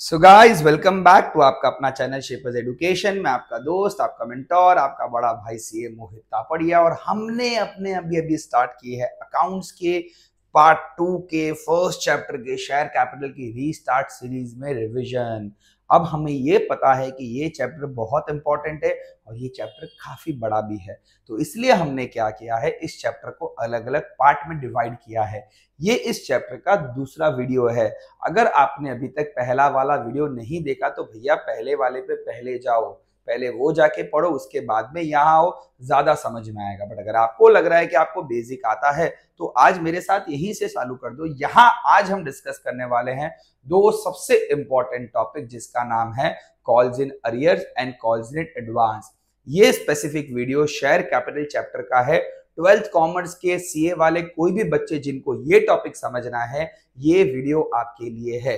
So guys welcome back to आपका अपना channel shapers education में आपका दोस्त आपका मेंटोर आपका बड़ा भाई सी मोहित तापड़िया और हमने अपने अभी अभी स्टार्ट की है अकाउंट्स के पार्ट टू के फर्स्ट चैप्टर के शेयर कैपिटल की रीस्टार्ट सीरीज में रिवीजन अब हमें ये पता है कि ये चैप्टर बहुत इंपॉर्टेंट है और ये चैप्टर काफ़ी बड़ा भी है तो इसलिए हमने क्या किया है इस चैप्टर को अलग अलग पार्ट में डिवाइड किया है ये इस चैप्टर का दूसरा वीडियो है अगर आपने अभी तक पहला वाला वीडियो नहीं देखा तो भैया पहले वाले पे पहले जाओ पहले वो जाके पढ़ो उसके बाद में यहाँ आओ ज़्यादा समझ में आएगा बट अगर आपको लग रहा है कि आपको बेसिक आता है तो आज मेरे साथ यहीं से चालू कर दो यहाँ आज हम डिस्कस करने वाले हैं दो सबसे इंपॉर्टेंट टॉपिक जिसका नाम है calls in arrears and calls in advance ये specific video share capital chapter का है ट्वेल्थ कॉमर्स के सीए वाले कोई भी बच्चे जिनको ये टॉपिक समझना है ये वीडियो आपके लिए है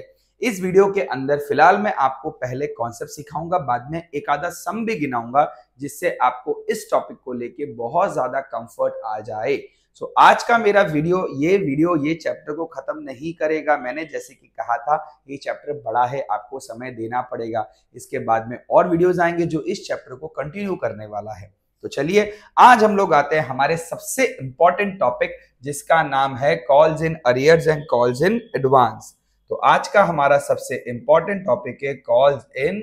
इस वीडियो के अंदर फिलहाल मैं आपको पहले कॉन्सेप्ट सिखाऊंगा बाद में एक आधा सम भी गिनाऊंगा जिससे आपको इस टॉपिक को लेके बहुत ज्यादा कंफर्ट आ जाए सो so, आज का मेरा वीडियो ये वीडियो ये चैप्टर को खत्म नहीं करेगा मैंने जैसे कि कहा था ये चैप्टर बड़ा है आपको समय देना पड़ेगा इसके बाद में और वीडियोज आएंगे जो इस चैप्टर को कंटिन्यू करने वाला है तो चलिए आज हम लोग आते हैं हमारे सबसे इंपॉर्टेंट टॉपिक जिसका नाम है calls in arrears and calls in advance तो आज का हमारा सबसे इंपॉर्टेंट टॉपिक है कॉल्स इन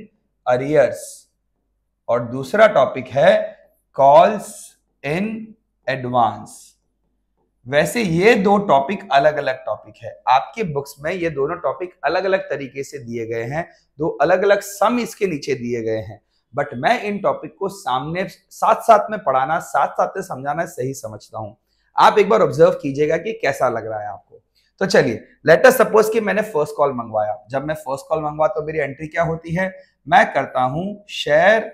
अरियर्स और दूसरा टॉपिक है कॉल्स इन एडवांस वैसे ये दो टॉपिक अलग अलग टॉपिक है आपके बुक्स में ये दोनों टॉपिक अलग अलग तरीके से दिए गए हैं दो अलग अलग सम इसके नीचे दिए गए हैं बट मैं इन टॉपिक को सामने साथ साथ में पढ़ाना साथ साथ में समझाना सही समझता हूं आप एक बार ऑब्जर्व कीजिएगा कि कैसा लग रहा है आपको तो चलिए लेटर सपोज कि मैंने फर्स्ट कॉल मंगवाया जब मैं फर्स्ट कॉल मंगवा तो मेरी एंट्री क्या होती है मैं करता हूं share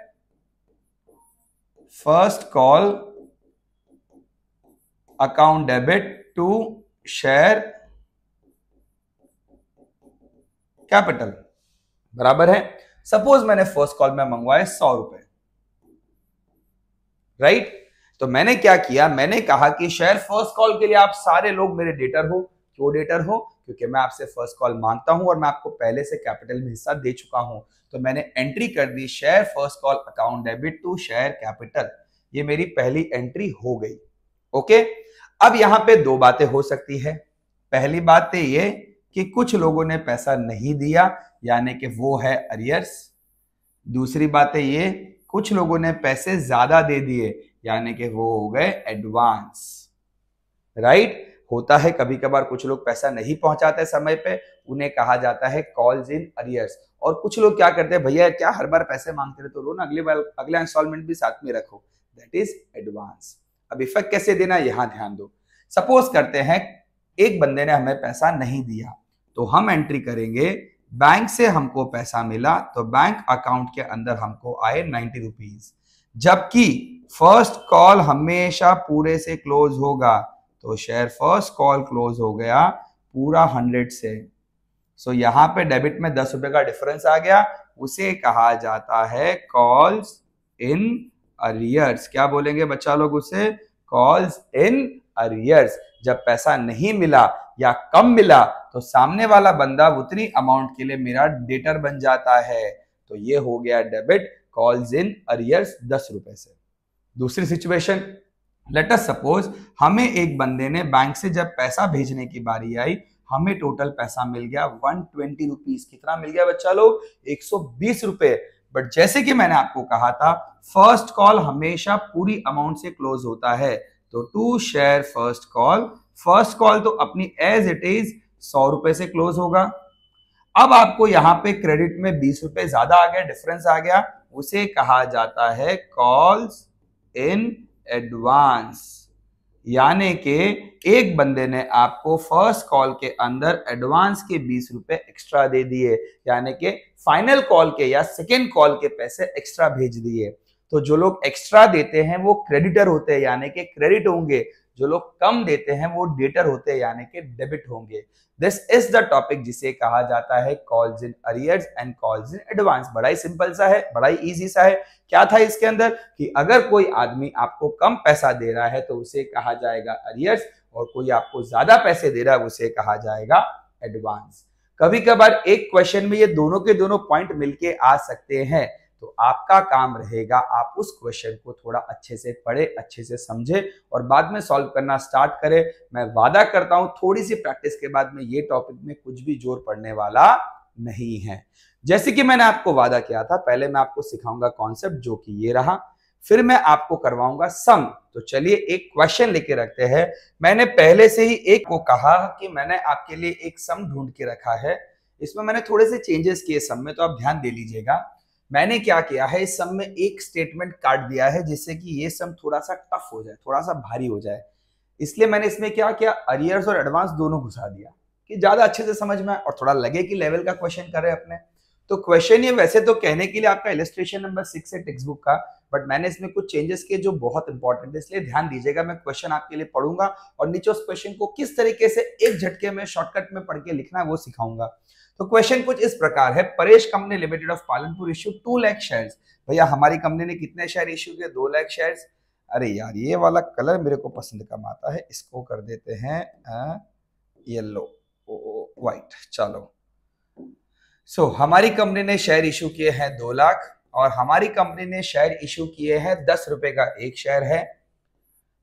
first call account debit to share capital बराबर है सपोज मैंने फर्स्ट कॉल में मंगवाए सौ रुपए राइट तो मैंने क्या किया मैंने कहा कि शेयर फर्स्ट कॉल के लिए आप सारे लोग मेरे डेटर हो क्यों डेटर हूँ क्योंकि मैं आपसे फर्स्ट कॉल मांगता हूं और मैं आपको पहले से कैपिटल में हिस्सा दे चुका हूं तो मैंने एंट्री कर दी share first call account debit to share capital ये मेरी पहली एंट्री हो गई ओके अब यहां पे दो बातें हो सकती है पहली बात तो ये कि कुछ लोगों ने पैसा नहीं दिया यानी कि वो है अरियर्स दूसरी बात है तो ये कुछ लोगों ने पैसे ज्यादा दे दिए यानी कि वो हो गए एडवांस राइट right? होता है कभी कभार कुछ लोग पैसा नहीं पहुंचाते समय पे उन्हें कहा जाता है कॉल्स इन अरियर्स और कुछ लोग क्या करते हैं भैया क्या हर बार पैसे मांगते रहे तो लोन अगले बार अगला इंस्टॉलमेंट भी साथ में रखो दैट इज एडवांस अब इफेक्ट कैसे देना यहां ध्यान दो सपोज करते हैं एक बंदे ने हमें पैसा नहीं दिया तो हम एंट्री करेंगे बैंक से हमको पैसा मिला तो बैंक अकाउंट के अंदर हमको आए नाइन्टी रुपीज जबकि फर्स्ट कॉल हमेशा पूरे से क्लोज होगा तो शेयर फर्स्ट कॉल क्लोज हो गया पूरा हंड्रेड से सो so, यहां पे डेबिट में दस रुपए का डिफरेंस आ गया उसे कहा जाता है कॉल्स इन अरियर्स क्या बोलेंगे बच्चा लोग उसे कॉल्स इन अरियर्स जब पैसा नहीं मिला या कम मिला तो सामने वाला बंदा उतनी अमाउंट के लिए मेरा डेटर बन जाता है तो ये हो गया डेबिट कॉल्स इन अरियर्स दस रुपए से दूसरी सिचुएशन अस सपोज हमें एक बंदे ने बैंक से जब पैसा भेजने की बारी आई हमें टोटल पैसा मिल गया वन ट्वेंटी रुपीज कितना मिल गया बच्चा लोग एक सौ बीस रुपए बट जैसे कि मैंने आपको कहा था फर्स्ट कॉल हमेशा पूरी अमाउंट से क्लोज होता है तो to share first call first call तो अपनी एज इट इज सौ रुपए से क्लोज होगा अब आपको यहां पे क्रेडिट में बीस रुपए ज्यादा आ गया डिफरेंस आ गया उसे कहा जाता है कॉल्स इन एडवांस यानी के एक बंदे ने आपको फर्स्ट कॉल के अंदर एडवांस के बीस रुपए एक्स्ट्रा दे दिए यानी के फाइनल कॉल के या सेकेंड कॉल के पैसे एक्स्ट्रा भेज दिए तो जो लोग एक्स्ट्रा देते हैं वो क्रेडिटर होते हैं यानी कि क्रेडिट होंगे जो लोग कम देते हैं वो डेटर होते हैं यानी कि डेबिट होंगे दिस इज द टॉपिक जिसे कहा जाता है calls in arrears and calls in advance बड़ा ही सिंपल सा है बड़ा ही इजी सा है क्या था इसके अंदर कि अगर कोई आदमी आपको कम पैसा दे रहा है तो उसे कहा जाएगा अरियर्स और कोई आपको ज्यादा पैसे दे रहा है उसे कहा जाएगा एडवांस कभी कभार एक क्वेश्चन में ये दोनों के दोनों पॉइंट मिलके आ सकते हैं तो आपका काम रहेगा आप उस क्वेश्चन को थोड़ा अच्छे से पढ़े अच्छे से समझे और बाद में सॉल्व करना स्टार्ट करें मैं वादा करता हूं थोड़ी सी प्रैक्टिस के बाद में ये टॉपिक में कुछ भी जोर पड़ने वाला नहीं है जैसे कि मैंने आपको वादा किया था पहले मैं आपको सिखाऊंगा कॉन्सेप्ट जो कि ये रहा फिर मैं आपको करवाऊंगा सम तो चलिए एक क्वेश्चन लेके रखते हैं मैंने पहले से ही एक को कहा कि मैंने आपके लिए एक सम ढूंढ के रखा है इसमें मैंने थोड़े से चेंजेस किए सम में तो आप ध्यान दे लीजिएगा मैंने क्या किया है इस सम में एक स्टेटमेंट काट दिया है जिससे कि ये सम थोड़ा सा टफ हो जाए थोड़ा सा भारी हो जाए इसलिए मैंने इसमें क्या किया अरियर्स और एडवांस दोनों घुसा दिया कि ज्यादा अच्छे से समझ में और थोड़ा लगे कि लेवल का क्वेश्चन कर रहे हैं अपने तो क्वेश्चन ये वैसे तो कहने के लिए आपका इलेस्ट्रेशन नंबर सिक्स है टेक्स्ट बुक का बट मैंने इसमें कुछ चेंजेस किए जो बहुत इंपॉर्टेंट है इसलिए ध्यान दीजिएगा मैं क्वेश्चन आपके लिए पढ़ूंगा और नीचे उस क्वेश्चन को किस तरीके से एक झटके में शॉर्टकट में पढ़ के लिखना है वो सिखाऊंगा तो क्वेश्चन कुछ इस प्रकार है Paresh company limited of Palanpur issue two lakh share भैया हमारी कंपनी ने कितने शेयर इश्यू किए दो लैख शेयर अरे यार ये वाला कलर मेरे को पसंद कम आता है इसको कर देते हैं येल्लो व्हाइट चलो सो so, हमारी कंपनी ने शेयर इशू किए हैं दो लाख और हमारी कंपनी ने शेयर इशू किए हैं दस रुपए का एक शेयर है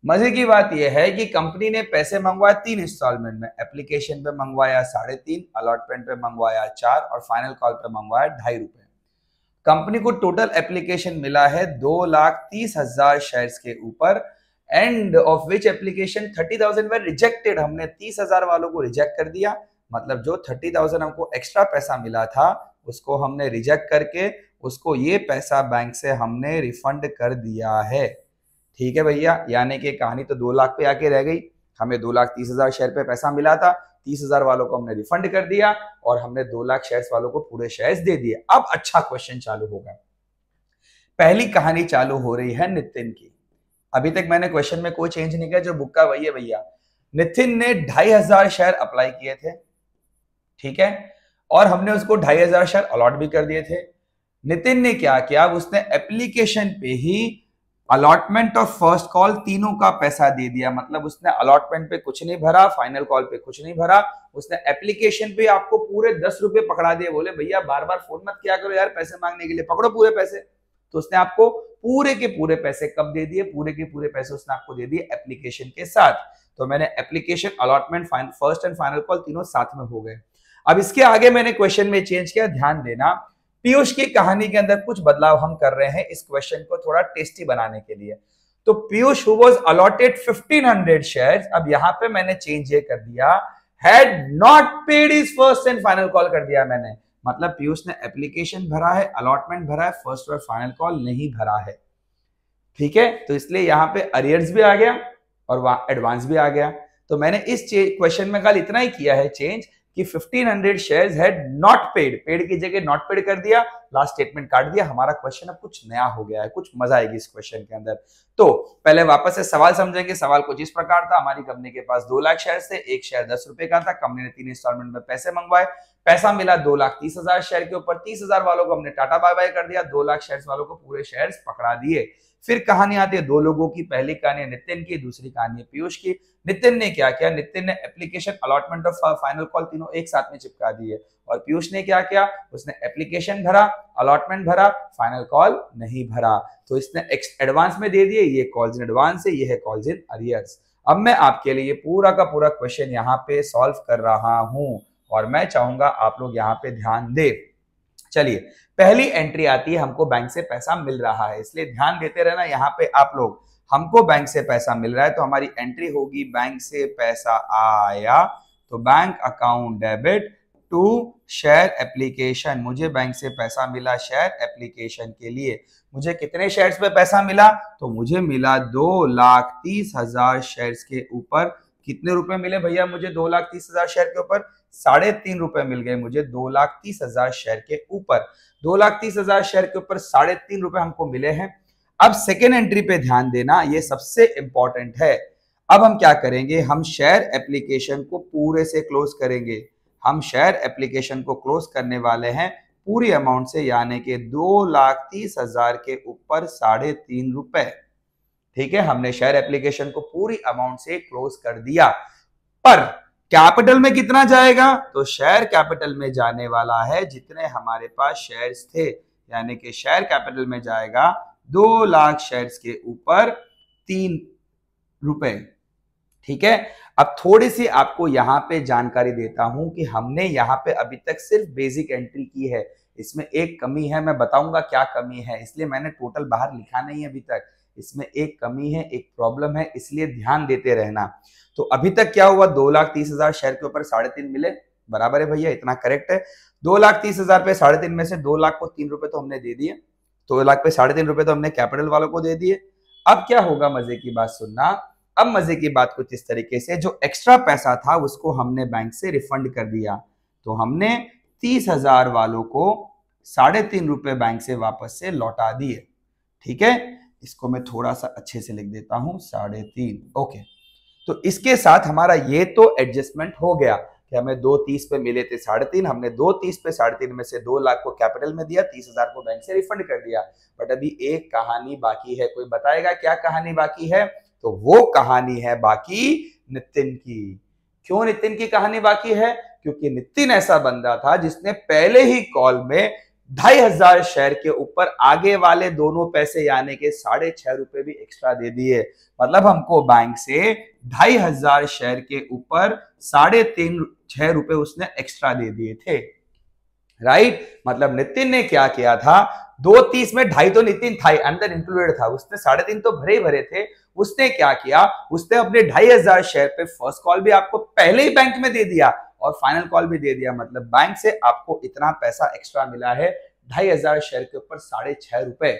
मजे की बात यह है कि कंपनी ने पैसे मंगवाए तीन इंस्टॉलमेंट में एप्लीकेशन पे मंगवाया साढ़े तीन अलॉटमेंट पे मंगवाया चार और फाइनल कॉल पे मंगवाया ढाई रुपए कंपनी को टोटल एप्लीकेशन मिला है दो लाख तीस हजार शेयर के ऊपर and of which application thirty thousand में रिजेक्टेड हमने तीस हजार वालों को रिजेक्ट कर दिया मतलब जो थर्टी थाउजेंड हमको एक्स्ट्रा पैसा मिला था उसको हमने रिजेक्ट करके उसको ये पैसा बैंक से हमने रिफंड कर दिया है ठीक है भैया यानी कि कहानी तो दो लाख पे आके रह गई हमें दो लाख तीस हजार शेयर पे पैसा मिला था तीस हजार वालों को हमने रिफंड कर दिया और हमने दो लाख शेयर्स वालों को पूरे शेयर्स दे दिए अब अच्छा क्वेश्चन चालू होगा पहली कहानी चालू हो रही है नितिन की अभी तक मैंने क्वेश्चन में कोई चेंज नहीं किया जो बुक का वही है भैया नितिन ने ढाई हजार शेयर अप्लाई किए थे ठीक है और हमने उसको ढाई हजार शेयर अलॉट भी कर दिए थे नितिन ने क्या किया उसने एप्लीकेशन पे ही अलॉटमेंट और फर्स्ट कॉल तीनों का पैसा दे दिया मतलब उसने अलॉटमेंट पे कुछ नहीं भरा फाइनल कॉल पे कुछ नहीं भरा उसने एप्लीकेशन पे आपको पूरे दस रुपए पकड़ा दिए बोले भैया बार बार फोन मत क्या करो यार पैसे मांगने के लिए पकड़ो पूरे पैसे तो उसने आपको पूरे के पूरे पैसे कब दे दिए पूरे के पूरे पैसे उसने आपको दे दिए एप्लीकेशन के साथ तो मैंने application allotment first and final call तीनों साथ में हो गए अब इसके आगे मैंने क्वेश्चन में चेंज किया ध्यान देना पीयूष की कहानी के अंदर कुछ बदलाव हम कर रहे हैं इस क्वेश्चन को थोड़ा टेस्टी बनाने के लिए तो Piyush who was allotted 1500 shares अब यहां पे मैंने चेंज ये कर दिया had not paid is first and final call कर दिया मैंने मतलब पीयूष ने एप्लीकेशन भरा है अलॉटमेंट भरा है फर्स्ट और फाइनल कॉल नहीं भरा है ठीक है तो इसलिए यहाँ पे अरियर्स भी आ गया और एडवांस भी आ गया तो मैंने इस क्वेश्चन में कल इतना ही किया है चेंज कि 1500 shares had not paid paid की जगह नॉट पेड कर दिया लास्ट स्टेटमेंट काट दिया हमारा क्वेश्चन अब कुछ नया हो गया है कुछ मजा आएगी इस क्वेश्चन के अंदर तो पहले वापस से सवाल समझेंगे सवाल कुछ इस प्रकार था हमारी कंपनी के पास दो लाख शेयर थे एक शेयर दस रुपए का था कंपनी ने तीन इंस्टॉलमेंट में पैसे मंगवाए पैसा मिला दो लाख तीस हजार शेयर के ऊपर तीस हजार वालों को हमने टाटा बाय बाय कर दिया दो लाख शेयर वालों को पूरे शेयर पकड़ा दिए फिर कहानी आती है दो लोगों की पहली कहानी नितिन की दूसरी कहानी है पीयूष की नितिन ने क्या किया नितिन ने application allotment of final call तीनों एक साथ में चिपका दी है और पीयूष ने क्या किया उसने एप्लीकेशन भरा अलॉटमेंट भरा फाइनल कॉल नहीं भरा तो इसने एडवांस में दे दिए ये कॉल्स इन एडवांस है ये है कॉल्स इन अरियर्स अब मैं आपके लिए पूरा का पूरा क्वेश्चन यहाँ पे सॉल्व कर रहा हूं और मैं चाहूंगा आप लोग यहाँ पे ध्यान दे चलिए पहली एंट्री आती है हमको बैंक से पैसा मिल रहा है इसलिए ध्यान देते रहना यहाँ पे आप लोग हमको बैंक से पैसा मिल रहा है तो हमारी एंट्री होगी बैंक से पैसा आया तो bank account debit to share application मुझे बैंक से पैसा मिला शेयर एप्लीकेशन के लिए मुझे कितने शेयर्स पे पैसा मिला तो मुझे मिला दो लाख तीस हजार शेयर्स के ऊपर कितने रुपए मिले भैया मुझे दो लाख तीस हजार शेयर के ऊपर साढ़े तीन रुपए मिल गए मुझे दो लाख तीस हजार शेयर के ऊपर दो लाख तीस हजार शेयर के ऊपर साढ़े तीन रुपए हमको मिले हैं अब सेकेंड एंट्री पे ध्यान देना ये सबसे इंपॉर्टेंट है अब हम क्या करेंगे हम शेयर एप्लीकेशन को पूरे से क्लोज करेंगे हम शेयर एप्लीकेशन को क्लोज करने वाले हैं पूरी अमाउंट से यानी कि दो लाख तीस हजार के ऊपर साढ़े तीन रुपए ठीक है हमने शेयर एप्लीकेशन को पूरी अमाउंट से क्लोज कर दिया पर कैपिटल में कितना जाएगा तो शेयर कैपिटल में जाने वाला है जितने हमारे पास शेयर्स थे यानी कि शेयर कैपिटल में जाएगा दो लाख शेयर्स के ऊपर तीन रुपए ठीक है अब थोड़ी सी आपको यहाँ पे जानकारी देता हूं कि हमने यहाँ पे अभी तक सिर्फ बेसिक एंट्री की है इसमें एक कमी है मैं बताऊंगा क्या कमी है इसलिए मैंने टोटल बाहर लिखा नहीं है अभी तक इसमें एक कमी है एक प्रॉब्लम है इसलिए ध्यान देते रहना तो अभी तक क्या हुआ दो लाख तीस हजार शेयर के ऊपर साढ़े तीन मिले बराबर है भैया इतना करेक्ट है दो लाख तीस हजार पे साढ़े तीन में से दो लाख को तीन रुपए तो हमने दे दिए दो तो लाख पे साढ़े तीन रुपए तो हमने कैपिटल वालों को दे दिए अब क्या होगा मजे की बात सुनना अब मजे की बात कुछ इस तरीके से जो एक्स्ट्रा पैसा था उसको हमने बैंक से रिफंड कर दिया तो हमने तीस हजार वालों को साढ़े तीन रुपए बैंक से वापस से लौटा दिए ठीक है इसको मैं थोड़ा सा अच्छे से लिख देता हूं साढ़े तीन ओके तो इसके साथ हमारा ये तो एडजस्टमेंट हो गया कि हमें दो तीस पे मिले थे साढ़े तीन हमने दो तीस पे साढ़े तीन में से दो लाख को कैपिटल में दिया तीस हजार को बैंक से रिफंड कर दिया बट अभी एक कहानी बाकी है कोई बताएगा क्या कहानी बाकी है तो वो कहानी है बाकी नितिन की क्यों नितिन की कहानी बाकी है क्योंकि नितिन ऐसा बंदा था जिसने पहले ही कॉल में ढाई हजार शेयर के ऊपर आगे वाले दोनों पैसे यानी के साढ़े छह रुपए भी एक्स्ट्रा दे दिए मतलब हमको बैंक से ढाई हजार शेयर के ऊपर साढ़े तीन छह रुपए उसने एक्स्ट्रा दे दिए थे राइट मतलब नितिन ने क्या किया था दो तीस में ढाई तो नितिन था अंदर इंक्लूडेड था उसने साढ़े तीन तो भरे भरे थे उसने क्या किया उसने अपने ढाई हजार शेयर पे फर्स्ट कॉल भी आपको पहले ही बैंक में दे दिया और फाइनल कॉल भी दे दिया मतलब बैंक से आपको इतना पैसा एक्स्ट्रा मिला है ढाई हजार शेयर के ऊपर साढ़े छह रुपए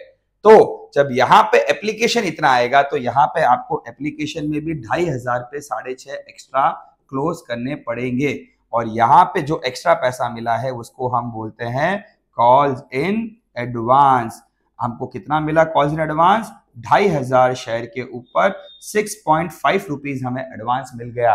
तो जब यहाँ पे एप्लीकेशन इतना आएगा तो यहाँ पे आपको एप्लीकेशन में भी ढाई हजार पे साढ़े छह एक्स्ट्रा क्लोज करने पड़ेंगे और यहाँ पे जो एक्स्ट्रा पैसा मिला है उसको हम बोलते हैं कॉल्स इन एडवांस हमको कितना मिला कॉल्स इन एडवांस ढाई हजार शेयर के ऊपर सिक्स पॉइंट फाइव रुपीज हमें एडवांस मिल गया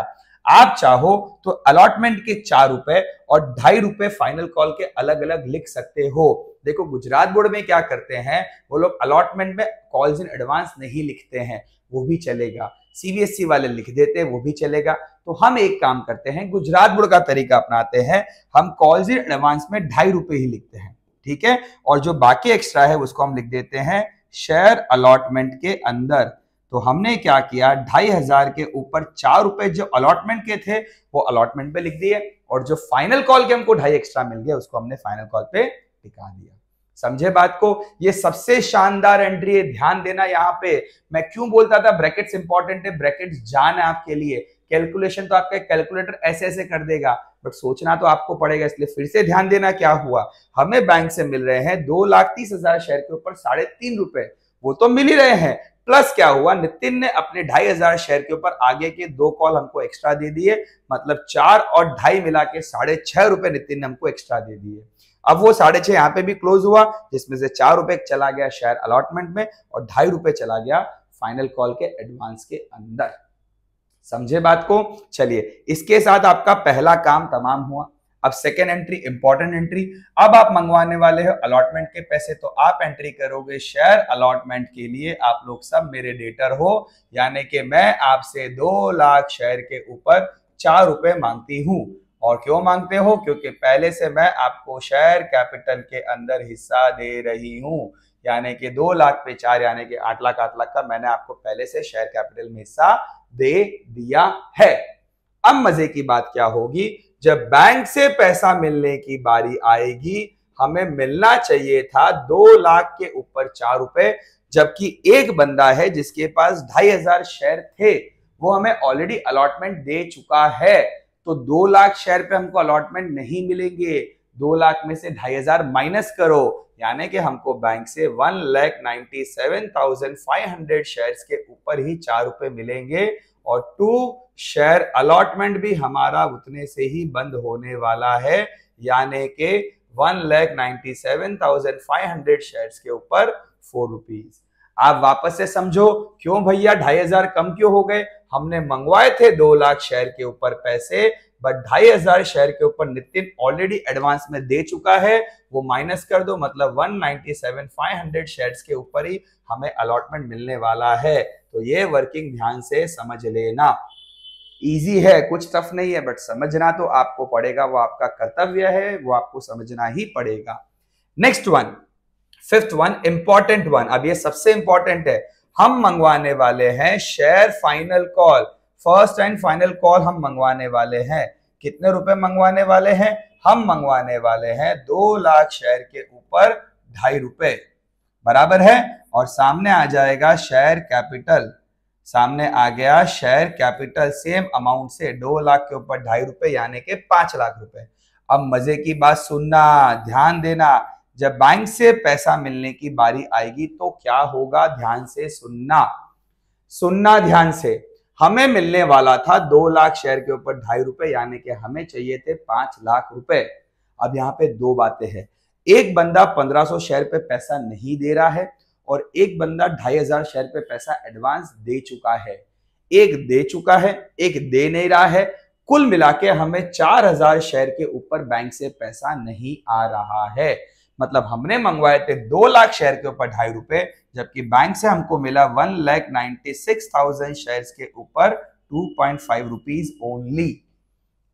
आप चाहो तो अलॉटमेंट के चार रुपए और ढाई रुपए फाइनल कॉल के अलग अलग लिख सकते हो देखो गुजरात बोर्ड में क्या करते हैं वो लोग अलॉटमेंट में कॉल्स इन एडवांस नहीं लिखते हैं वो भी चलेगा सीबीएसई e वाले लिख देते हैं वो भी चलेगा तो हम एक काम करते हैं गुजरात बोर्ड का तरीका अपनाते हैं हम कॉल्स इन एडवांस में ढाई रुपए ही लिखते हैं ठीक है और जो बाकी एक्स्ट्रा है उसको हम लिख देते हैं शेयर अलॉटमेंट के अंदर तो हमने क्या किया ढाई हजार के ऊपर चार रुपए जो अलॉटमेंट के थे वो अलॉटमेंट पे लिख दिए और जो फाइनल कॉल के हमको ढाई एक्स्ट्रा मिल गया उसको हमने फाइनल कॉल पे टिका दिया समझे बात को ये सबसे शानदार एंट्री है ध्यान देना यहाँ पे मैं क्यों बोलता था ब्रैकेट्स इंपॉर्टेंट है ब्रैकेट्स जान है आपके लिए कैलकुलेशन तो आपका कैलकुलेटर ऐसे ऐसे कर देगा बट सोचना तो आपको पड़ेगा इसलिए फिर से ध्यान देना क्या हुआ हमें बैंक से मिल रहे हैं दो लाख तीस हजार शेयर के ऊपर साढ़े तीन रुपए वो तो मिल ही रहे हैं प्लस क्या हुआ नितिन ने अपने ढाई हजार शेयर के ऊपर आगे के दो कॉल हमको एक्स्ट्रा दे दिए मतलब चार और ढाई मिला के साढ़े छह रुपए नितिन ने हमको एक्स्ट्रा दे दिए अब वो साढ़े छह यहाँ पे भी क्लोज हुआ जिसमें से चार रुपए चला गया शेयर अलॉटमेंट में और ढाई रुपए चला गया फाइनल कॉल के एडवांस के अंदर समझे बात को चलिए इसके साथ आपका पहला काम तमाम हुआ अब सेकेंड एंट्री इंपॉर्टेंट एंट्री अब आप मंगवाने वाले हो अलॉटमेंट के पैसे तो आप एंट्री करोगे शेयर अलॉटमेंट के लिए आप लोग सब मेरे डेटर हो यानी कि मैं आपसे दो लाख शेयर के ऊपर चार रुपए मांगती हूँ और क्यों मांगते हो क्योंकि पहले से मैं आपको शेयर कैपिटल के अंदर हिस्सा दे रही हूँ यानी कि दो लाख पे चार यानी कि आठ लाख आठ लाख का मैंने आपको पहले से शेयर कैपिटल में हिस्सा दे दिया है अब मजे की बात क्या होगी जब बैंक से पैसा मिलने की बारी आएगी हमें मिलना चाहिए था दो लाख के ऊपर चार रुपए जबकि एक बंदा है जिसके पास ढाई हजार शेयर थे वो हमें ऑलरेडी अलॉटमेंट दे चुका है तो दो लाख शेयर पे हमको अलॉटमेंट नहीं मिलेंगे दो लाख में से ढाई हजार माइनस करो यानी कि हमको बैंक से one lakh ninety seven thousand five hundred share के ऊपर ही चार रुपए मिलेंगे और टू शेयर अलॉटमेंट भी हमारा उतने से ही बंद होने वाला है यानी के one lakh ninety seven thousand five hundred share के ऊपर फोर रुपीज आप वापस से समझो क्यों भैया ढाई हजार कम क्यों हो गए हमने मंगवाए थे दो लाख शेयर के ऊपर पैसे बट ढाई हजार शेयर के ऊपर नितिन ऑलरेडी एडवांस में दे चुका है वो माइनस कर दो मतलब one ninety seven five hundred share के ऊपर ही हमें अलॉटमेंट मिलने वाला है तो ये वर्किंग ध्यान से समझ लेना इजी है कुछ टफ नहीं है बट समझना तो आपको पड़ेगा वो आपका कर्तव्य है वो आपको समझना ही पड़ेगा next one fifth one important one अब ये सबसे इंपॉर्टेंट है हम मंगवाने वाले हैं share final call first and final call हम मंगवाने वाले हैं कितने रुपए मंगवाने वाले हैं हम मंगवाने वाले हैं दो लाख शेयर के ऊपर ढाई रुपए बराबर है और सामने आ जाएगा शेयर कैपिटल सामने आ गया शेयर कैपिटल सेम अमाउंट से दो लाख के ऊपर ढाई रुपए यानी के पांच लाख रुपए अब मजे की बात सुनना ध्यान देना जब बैंक से पैसा मिलने की बारी आएगी तो क्या होगा ध्यान से सुनना सुनना ध्यान से हमें मिलने वाला था दो लाख शेयर के ऊपर ढाई रुपए यानी कि हमें चाहिए थे पांच लाख रुपए अब यहाँ पे दो बातें हैं एक बंदा 1500 शेयर पे पैसा नहीं दे रहा है और एक बंदा 2500 शेयर पे पैसा एडवांस दे चुका है एक दे चुका है एक दे नहीं रहा है कुल मिला के हमें 4000 शेयर के ऊपर बैंक से पैसा नहीं आ रहा है मतलब हमने मंगवाए थे दो लाख शेयर के ऊपर ढाई रुपए जबकि बैंक से हमको मिला one lakh ninety six thousand share के ऊपर two point five rupees only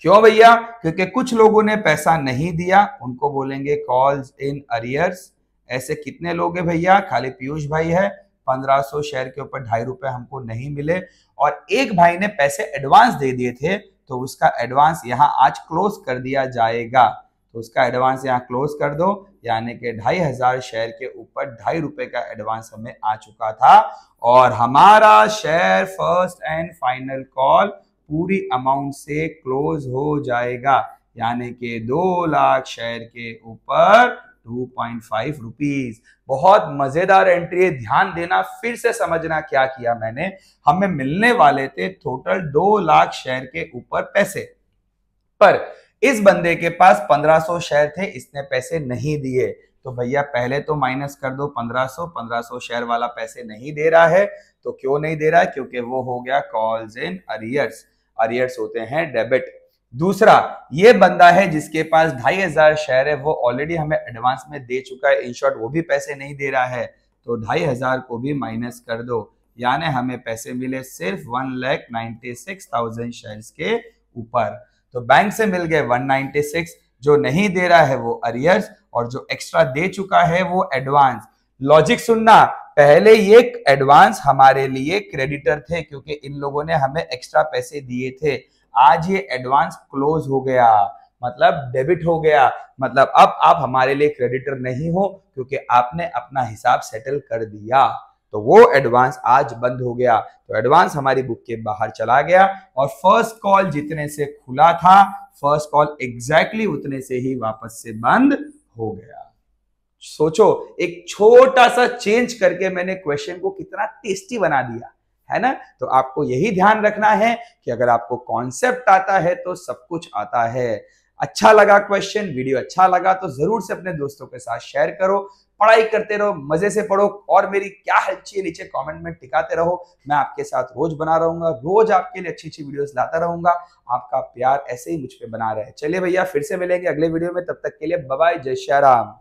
क्यों भैया क्योंकि कुछ लोगों ने पैसा नहीं दिया उनको बोलेंगे कॉल्स इन अरियर्स ऐसे कितने लोग हैं भैया खाली पीयूष भाई है 1500 शेयर के ऊपर ढाई रुपए हमको नहीं मिले और एक भाई ने पैसे एडवांस दे दिए थे तो उसका एडवांस यहाँ आज क्लोज कर दिया जाएगा तो उसका एडवांस यहाँ क्लोज कर दो यानी कि ढाई हजार शेयर के ऊपर ढाई रुपए का एडवांस हमें आ चुका था और हमारा share first and final call पूरी अमाउंट से क्लोज हो जाएगा यानी कि दो लाख शेयर के ऊपर 2.5 रुपीस बहुत मजेदार एंट्री है ध्यान देना फिर से समझना क्या किया मैंने हमें मिलने वाले थे टोटल दो लाख शेयर के ऊपर पैसे पर इस बंदे के पास 1500 शेयर थे इसने पैसे नहीं दिए तो भैया पहले तो माइनस कर दो 1500 1500 शेयर वाला पैसे नहीं दे रहा है तो क्यों नहीं दे रहा है क्योंकि वो हो गया कॉल्स इन अरियर्स अरियर्स होते हैं डेबिट दूसरा ये बंदा है जिसके पास ढाई हजार शेयर है वो ऑलरेडी हमें एडवांस में दे चुका है इन शॉर्ट वो भी पैसे नहीं दे रहा है तो ढाई हजार को भी माइनस कर दो यानी हमें पैसे मिले सिर्फ one lakh ninety six thousand share के ऊपर तो बैंक से मिल गए वन नाइनटी सिक्स जो नहीं दे रहा है वो अरियर्स और जो एक्स्ट्रा दे चुका है वो एडवांस लॉजिक सुनना पहले ये एडवांस हमारे लिए क्रेडिटर थे क्योंकि इन लोगों ने हमें एक्स्ट्रा पैसे दिए थे आज ये एडवांस क्लोज हो गया मतलब डेबिट हो गया मतलब अब आप हमारे लिए क्रेडिटर नहीं हो क्योंकि आपने अपना हिसाब सेटल कर दिया तो वो एडवांस आज बंद हो गया तो एडवांस हमारी बुक के बाहर चला गया और फर्स्ट कॉल जितने से खुला था फर्स्ट कॉल एग्जैक्टली उतने से ही वापस से बंद हो गया सोचो एक छोटा सा चेंज करके मैंने क्वेश्चन को कितना टेस्टी बना दिया है ना तो आपको यही ध्यान रखना है कि अगर आपको कॉन्सेप्ट आता है तो सब कुछ आता है अच्छा लगा क्वेश्चन वीडियो अच्छा लगा तो जरूर से अपने दोस्तों के साथ शेयर करो पढ़ाई करते रहो मजे से पढ़ो और मेरी क्या हेल्प चाहिए नीचे कमेंट में टिकाते रहो मैं आपके साथ रोज बना रहूंगा रोज आपके लिए अच्छी अच्छी वीडियोस लाता रहूंगा आपका प्यार ऐसे ही मुझ पर बना रहे चलिए भैया फिर से मिलेंगे अगले वीडियो में तब तक के लिए बाय जय श्याराम